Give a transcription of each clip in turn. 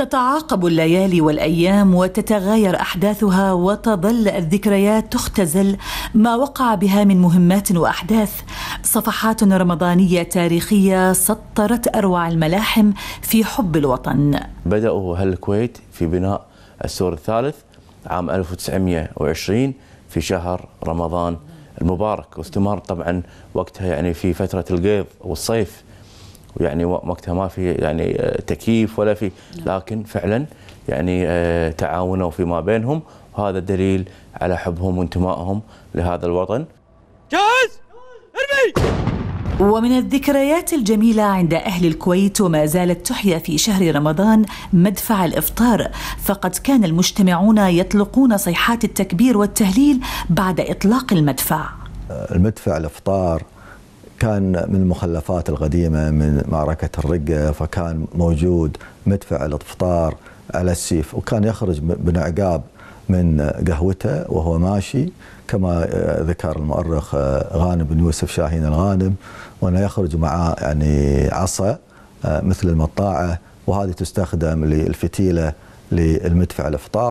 تتعاقب الليالي والايام وتتغاير احداثها وتظل الذكريات تختزل ما وقع بها من مهمات واحداث صفحات رمضانيه تاريخيه سطرت اروع الملاحم في حب الوطن بداوا اهل الكويت في بناء السور الثالث عام 1920 في شهر رمضان المبارك واستمر طبعا وقتها يعني في فتره القيض والصيف ويعني وقتها ما في يعني آه، تكييف ولا في نعم. لكن فعلا يعني آه، تعاونوا فيما بينهم وهذا دليل على حبهم وانتمائهم لهذا الوطن جاهز ارمي ومن الذكريات الجميلة عند أهل الكويت وما زالت تحيا في شهر رمضان مدفع الإفطار فقد كان المجتمعون يطلقون صيحات التكبير والتهليل بعد إطلاق المدفع المدفع الإفطار كان من المخلفات القديمة من معركة الرقة فكان موجود مدفع الافطار على السيف وكان يخرج بنعقاب من قهوته وهو ماشي كما آه، ذكر المؤرخ آه، غانم بن يوسف شاهين الغانم وانه يخرج مع يعني عصا آه، مثل المطاعه وهذه تستخدم للفتيله للمدفع الافطار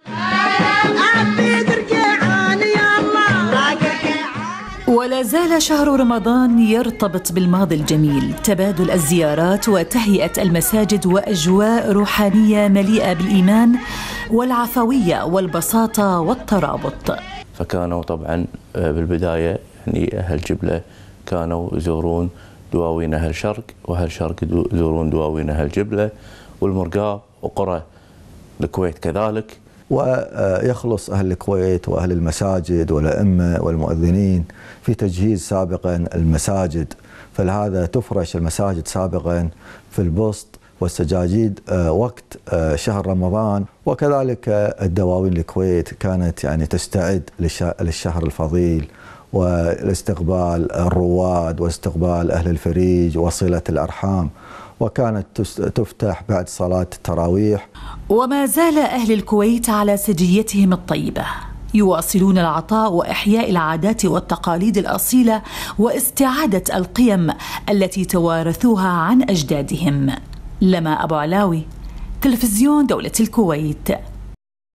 ولا زال شهر رمضان يرتبط بالماضي الجميل تبادل الزيارات وتهيئه المساجد واجواء روحانيه مليئه بالايمان والعفويه والبساطه والترابط فكانوا طبعا آه، بالبدايه يعني اهل جبله كانوا يزورون دواوين اهل شرق واهل شرق يزورون دواوين اهل جبله والمرقاب وقرى الكويت كذلك ويخلص أهل الكويت وأهل المساجد والأئمة والمؤذنين في تجهيز سابقا المساجد فلهذا تفرش المساجد سابقا في البسط والسجاجيد آه، وقت آه، شهر رمضان وكذلك الدواوين الكويت كانت يعني تستعد للشهر الفضيل والاستقبال الرواد واستقبال أهل الفريج وصلة الأرحام وكانت تفتح بعد صلاة التراويح وما زال أهل الكويت على سجيتهم الطيبة يواصلون العطاء واحياء العادات والتقاليد الاصيله واستعاده القيم التي توارثوها عن اجدادهم لما ابو علاوي تلفزيون دوله الكويت